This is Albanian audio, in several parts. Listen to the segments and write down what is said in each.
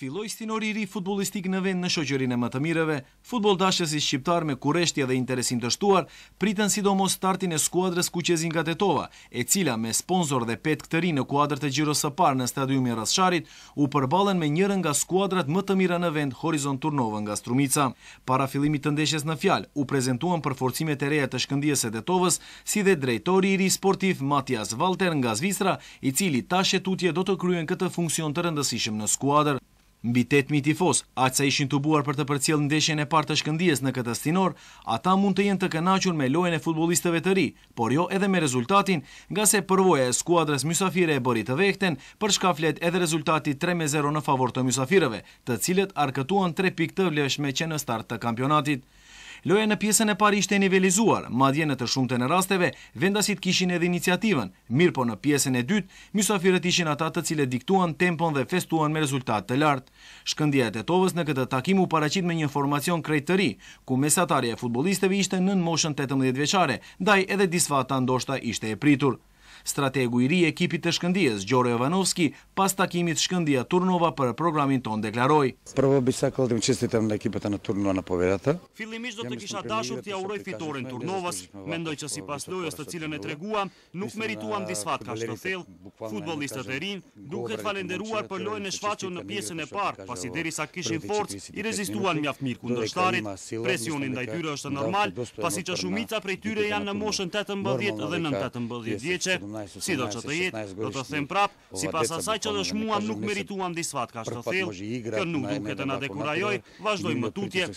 Filoj stinori i ri futbolistik në vend në shoqërin e më të mireve, futbol dashës i shqiptar me kureshtja dhe interesin të shtuar, pritën sidomos startin e skuadrës Kuqezin Gatetova, e cila me sponsor dhe pet këtëri në kuadrët e Gjiro së par në stadiumi Rasharit, u përbalen me njërën nga skuadrat më të mira në vend Horizon Turnovën nga Strumica. Para filimit të ndeshes në fjal, u prezentuan për forcimet e reja të shkëndijës e detovës, si dhe drejtori i ri sportiv Matias Walter nga Zvistra, i cili tashe tutje do të kryen këtë funksion të rëndësishëm në skuadrë. Mbi 8.000 tifos, atësa ishin të buar për të përcjel në deshjen e partë të shkëndijes në këtë stinor, ata mund të jenë të kënachur me lojën e futbolistëve të ri, por jo edhe me rezultatin, nga se përvoja e skuadrës mjusafire e bërit të vekten, për shkaflet edhe rezultati 3-0 në favor të mjusafireve, të cilët arkëtuan 3 pik të vleshme që në start të kampionatit. Loja në pjesën e parë ishte nivelizuar, madje në të shumtën e rasteve vendasit kishin edhe iniciativën, mirë po në pjesën e dytë, mysafirët ishin ata të cilët diktuan tempon dhe festuan me rezultat të lartë. Shkëndia e tetovës në këtë takim u paracit me një formacion krejtëri, ku mesatarje e futbolisteve ishte nën moshën 18 veçare, daj edhe disfata ndoshta ishte e pritur. Strategu i ri ekipit të shkëndijës, Gjore Jovanovski, pas takimit shkëndija Turnova për programin ton deklaroj. Prvo bisa këllëtim qëstitem në ekipet në Turnova në povedatë. Filimisht do të kisha dashur të jauroj fitoren Turnovas, mendoj që si pas lojës të cilën e treguam, nuk merituam disfat ka shtë të thellë, Futbolistët e rinë duket falenderuar për lojë në shfaqën në pjesën e parë, pasi deri sa kishin forcë, i rezistuan mjaft mirë kundërshtarit, presionin dhe i tyre është normal, pasi që shumica prej tyre janë në moshën 18 dhe 19 18 vjeqe, si do që të jetë, do të them prap, si pas asaj që dëshmuan nuk merituan disfat ka shtë thellë, kër nuk duke të nadekurajoj, vazhdoj më tutje.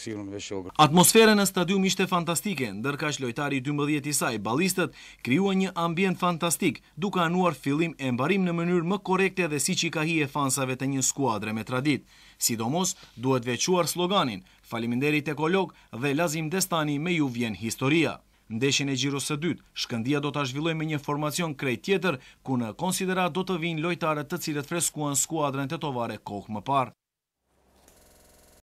Atmosfere në stadium ishte fantastike, ndërka shlojtari 12 isaj, balistët, kriua një ambient fantastik, duke anuar fillim e mbarim në mënyrë më korekte dhe si që i ka hi e fansave të një skuadre me tradit. Sidomos, duhet vequar sloganin, faliminderit e kolok dhe lazim destani me ju vjen historia. Ndeshin e gjirës së dytë, shkëndia do të ashvilloj me një formacion krejt tjetër, ku në konsiderat do të vinë lojtarët të cilët freskuan skuadren të tovare kohë më parë.